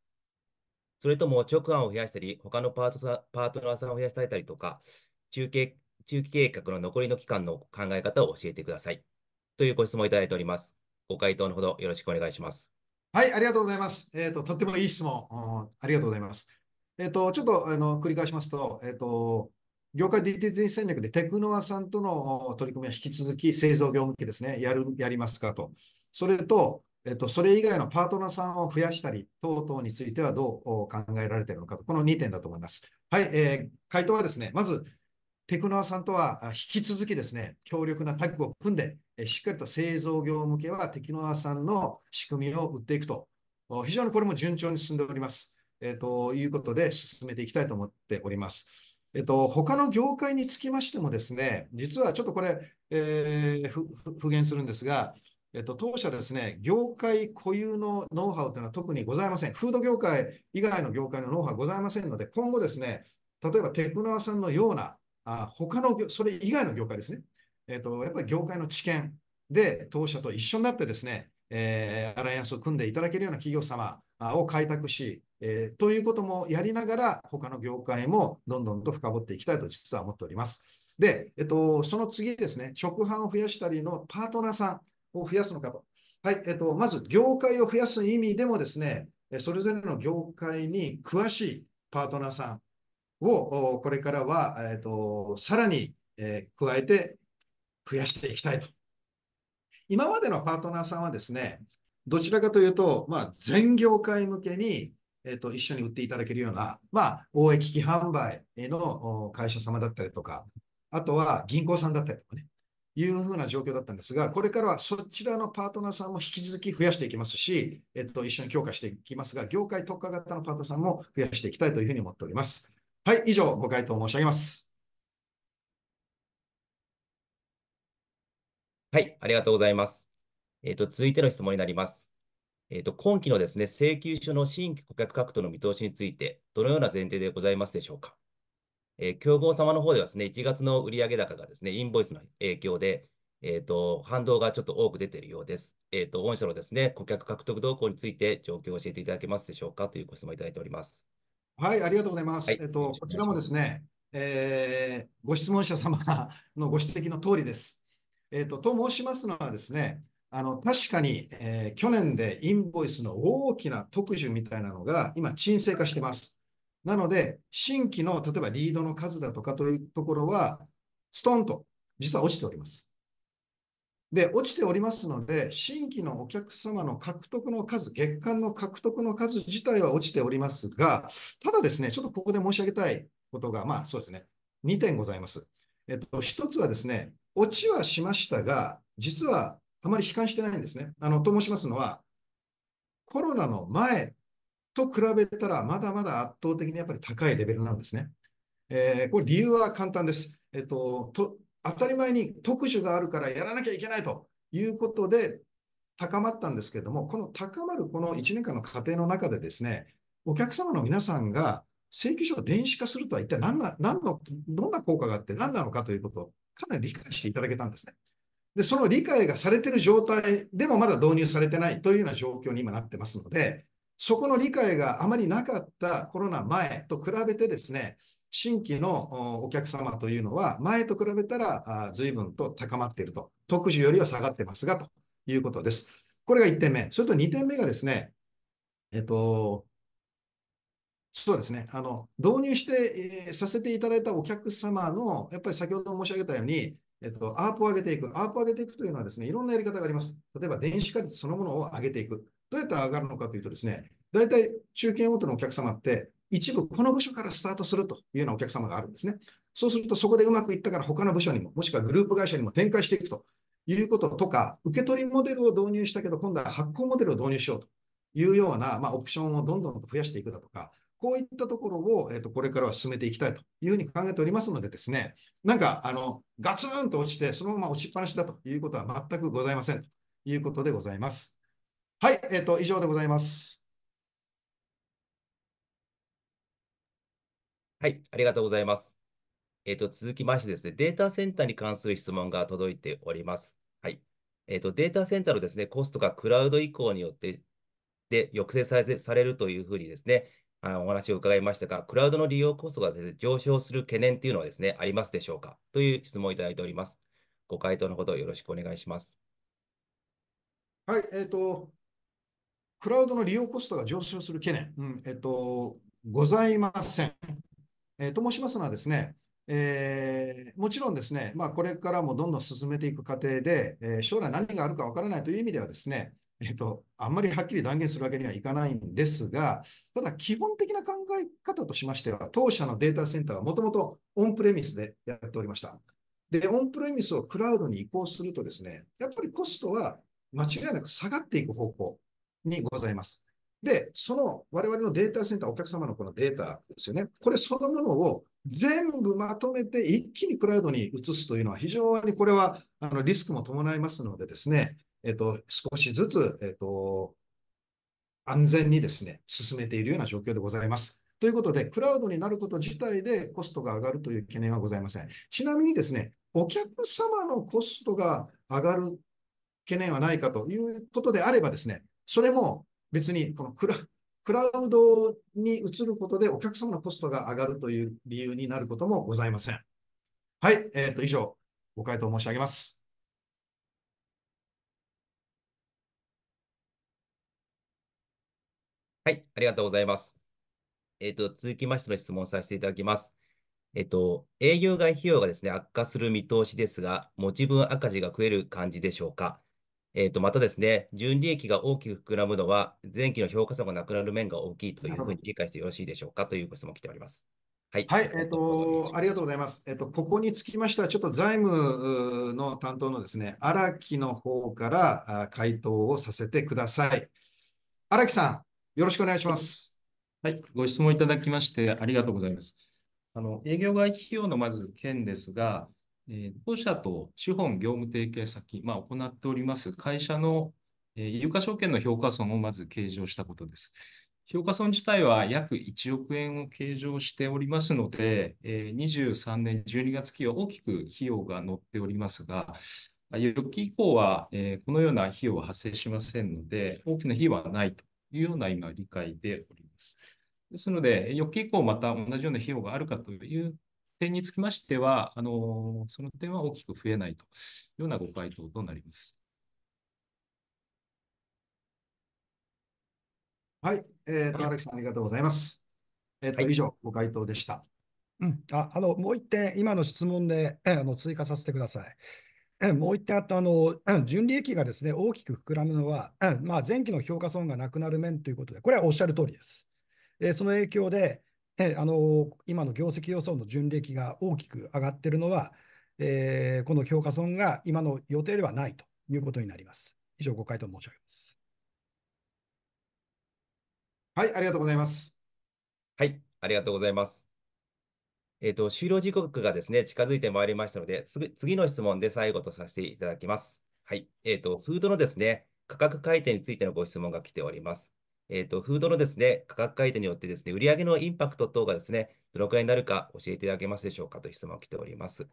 Speaker 1: それとも直販を増やしたり、他のパートナーさんを増やされたりとか、中継中期計画の残りの期間の考え方を教えてください。というご質問をいただいております。ご回答のほどよろしくお願いします。
Speaker 2: はい、ありがとうございます。えっ、ー、と、とってもいい質問。ありがとうございます。えっ、ー、と、ちょっと、あの、繰り返しますと、えっ、ー、と、業界ディティズニー戦略でテクノアさんとの取り組みは引き続き製造業向けですね、やる、やりますかと。それと、えっと、それ以外のパートナーさんを増やしたり、等々についてはどう考えられているのかと、この2点だと思います。はい、えー、回答はですね、まず、テクノアさんとは引き続きですね、強力なタッグを組んで、しっかりと製造業向けはテクノアさんの仕組みを売っていくと、非常にこれも順調に進んでおります。えー、ということで、進めていきたいと思っております。えっ、と、他の業界につきましてもですね、実はちょっとこれ、えー、復元するんですが、えっと、当社ですね、業界固有のノウハウというのは特にございません。フード業界以外の業界のノウハウございませんので、今後ですね、例えばテクノアさんのようなあ他の、それ以外の業界ですね。えっ、ー、と、やっぱり業界の知見で当社と一緒になってですね、えー、アライアンスを組んでいただけるような企業様を開拓し、えー、ということもやりながら、他の業界もどんどんと深掘っていきたいと実は思っております。で、えっと、その次ですね、直販を増やしたりのパートナーさんを増やすのかと。はい、えっと、まず業界を増やす意味でもですね、それぞれの業界に詳しいパートナーさんをこれからは、えーと、さらに、えー、加えて増やしていきたいと。今までのパートナーさんはですね、どちらかというと、まあ、全業界向けに、えーと、一緒に売っていただけるような、まあ、応機器販売の会社様だったりとか、あとは銀行さんだったりとかね、いうふうな状況だったんですが、これからはそちらのパートナーさんも引き続き増やしていきますし、えっと、一緒に強化していきますが、業界特化型のパートナーさんも増やしていきたいというふうに思っております。はい、以上、ご回答申し上げます。
Speaker 1: はい、ありがとうございます。えっ、ー、と、続いての質問になります。えっ、ー、と、今期のですね、請求書の新規顧客獲得の見通しについて、どのような前提でございますでしょうか。えー、競合様の方ではですね、1月の売上高がですね、インボイスの影響で、えっ、と、反動がちょっと多く出ているようです。えっ、と、御社のですね、顧客獲得動向について、状況を教えていただけますでしょうかというご質問いただいております。
Speaker 2: はい、ありがとうございます。はい、えっと、こちらもですね、えー、ご質問者様のご指摘の通りです。えっと、と申しますのはですね、あの、確かに、えー、去年でインボイスの大きな特需みたいなのが今、沈静化してます。なので、新規の、例えばリードの数だとかというところは、ストンと、実は落ちております。で、落ちておりますので、新規のお客様の獲得の数、月間の獲得の数自体は落ちておりますが、ただですね、ちょっとここで申し上げたいことが、まあそうですね、2点ございます。えっと、1つはですね、落ちはしましたが、実はあまり悲観してないんですね。あの、と申しますのは、コロナの前と比べたら、まだまだ圧倒的にやっぱり高いレベルなんですね。えー、これ理由は簡単です。えっと、と当たり前に特殊があるからやらなきゃいけないということで高まったんですけれども、この高まるこの1年間の過程の中でですね、お客様の皆さんが請求書を電子化するとは一体何な何の、どんな効果があって何なのかということをかなり理解していただけたんですね。で、その理解がされている状態でもまだ導入されてないというような状況に今なってますので、そこの理解があまりなかったコロナ前と比べてですね、新規のお客様というのは、前と比べたら随分と高まっていると。特需よりは下がってますが、ということです。これが1点目。それと2点目がですね、えっと、そうですね。あの、導入して、えー、させていただいたお客様の、やっぱり先ほど申し上げたように、えっと、アープを上げていく。アープを上げていくというのはですね、いろんなやり方があります。例えば、電子化率そのものを上げていく。どうやったら上がるのかというとですね、大体中堅大手のお客様って、一部この部署からスタートするというようなお客様があるんですね。そうすると、そこでうまくいったから他の部署にも、もしくはグループ会社にも展開していくということとか、受け取りモデルを導入したけど、今度は発行モデルを導入しようというような、まあ、オプションをどんどん増やしていくだとか、こういったところを、えっ、ー、と、これからは進めていきたいというふうに考えておりますのでですね、なんか、あの、ガツンと落ちて、そのまま落ちっぱなしだということは全くございませんということでございます。はい、えっ、と、以上でございます。
Speaker 1: はい、ありがとうございます。えっ、と、続きましてですね、データセンターに関する質問が届いております。はい。えっ、と、データセンターのですね、コストがクラウド移行によって、で、抑制されてされるというふうにですね、あのお話を伺いましたが、クラウドの利用コストが上昇する懸念というのはですね、ありますでしょうかという質問をいただいております。ご回答のほどよろしくお願いします。
Speaker 2: はい、えっ、と、クラウドの利用コストが上昇する懸念、うんえっと、ございません。えー、と申しますのはですね、えー、もちろんですね、まあ、これからもどんどん進めていく過程で、えー、将来何があるかわからないという意味ではですね、えっと、あんまりはっきり断言するわけにはいかないんですが、ただ基本的な考え方としましては、当社のデータセンターはもともとオンプレミスでやっておりました。で、オンプレミスをクラウドに移行するとですね、やっぱりコストは間違いなく下がっていく方向にございます。で、その我々のデータセンター、お客様のこのデータですよね。これそのものを全部まとめて一気にクラウドに移すというのは非常にこれはあのリスクも伴いますのでですね、えっと、少しずつ、えっと、安全にですね、進めているような状況でございます。ということで、クラウドになること自体でコストが上がるという懸念はございません。ちなみにですね、お客様のコストが上がる懸念はないかということであればですね、それも別にこのクラクラウドに移ることでお客様のコストが上がるという理由になることもございません。はい、えっ、ー、と、以上、ご回答申し上げます。
Speaker 1: はい、ありがとうございます。えっ、ー、と、続きましての質問させていただきます。えっ、ー、と、営業外費用がですね、悪化する見通しですが、持ち分赤字が増える感じでしょうかえっと、またですね、純利益が大きく膨らむのは、前期の評価損がなくなる面が大きいというふうに理解してよろしいでしょうかというご質問来
Speaker 2: ております。はい。はい、えっと、ありがとうございます。えっと、ここにつきましては、ちょっと財務の担当のですね、荒木の方から回答をさせてください。荒木さん、よろしくお願いします。はい、ご質問いただきまして、
Speaker 1: ありがとうございます。あの営業外費用のまず件ですが、え当社と資本業務提携先、まあ、行っております会社の、え有価証券の評価損をまず計上したことです。評価損自体は約1億円を計上しておりますので、え23年12月期は大きく費用が載っておりますが、翌期以降は、えこのような費用は発生しませんので、大きな費用はないというような今、理解でおります。ですので、翌期以降また同じような費用があるかという点につきましては、あのその点は大きく増えないというようなご回答となります。
Speaker 2: はい、えーと、荒木さん、ありがとうございます。えーと、はい、以上、ご回答でした。うん、あ、あの、もう一点、今の質問で、えあの追加させてください。もう一点あと、あの、純利益がですね、大きく膨らむのは、まあ、前期の評価損がなくなる面ということで、これはおっしゃる通りです。えその影響で、ね、あの、今の業績予想の純利益が大きく上がっているのは、えこの評価損が今の予定ではないということになります。以上、ご回答申し上げます。はい、ありがとうございます。
Speaker 1: はい、ありがとうございます。えっと、終了時刻がですね、近づいてまいりましたので、すぐ、次の質問で最後とさせていただきます。はい、えと、フードのですね、価格改定についてのご質問が来ております。えっ、ー、と、フードのですね、価格改定によってですね、売上のインパクト等がですね、どのくらいになるか教えていただけますでしょうかと質問が来ております。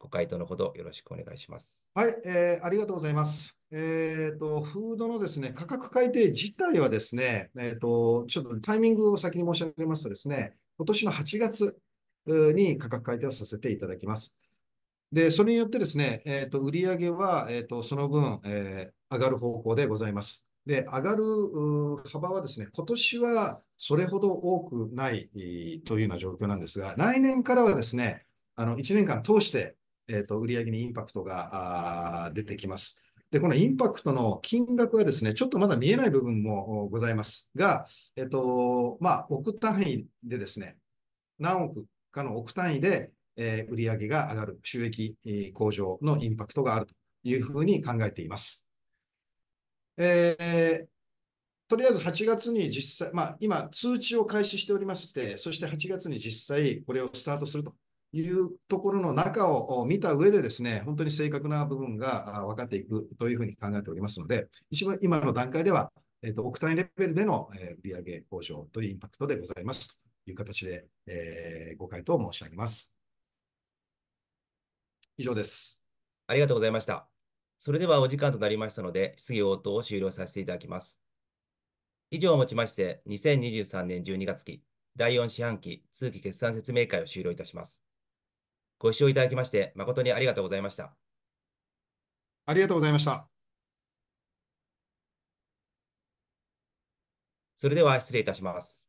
Speaker 1: ご回答のほどよろしくお願いします。
Speaker 2: はい、えー、ありがとうございます。えっ、ー、と、フードのですね、価格改定自体はですね、えっ、ー、と、ちょっとタイミングを先に申し上げますとですね、今年の8月に価格改定をさせていただきます。で、それによってですね、えっ、ー、と、売上は、えっ、と、その分、え上がる方向でございます。で、上がる幅はですね、今年はそれほど多くないというような状況なんですが、来年からはですね、あの1年間通して、えーと、売上にインパクトが出てきます。で、このインパクトの金額はですね、ちょっとまだ見えない部分もございますが、えっ、ー、と、まあ、億単位でですね、何億かの億単位で、えー、売上が上がる、収益向上のインパクトがあるというふうに考えています。えー、とりあえず8月に実際、まあ、今、通知を開始しておりまして、そして8月に実際これをスタートするというところの中を見た上でですね、本当に正確な部分が分かっていくというふうに考えておりますので、一番今の段階では、えーと、億単位レベルでの、えー、売上向上というインパクトでございますという形で、えー、ご回答申し上げます。以上です。
Speaker 1: ありがとうございました。それではお時間となりましたので、質疑応答を終了させていただきます。以上をもちまして、2023年12月期第4四半期通期決算説明会を終了いたします。ご視聴いただきまして、誠にありがとうございました。ありがとうございました。それでは失礼いたします。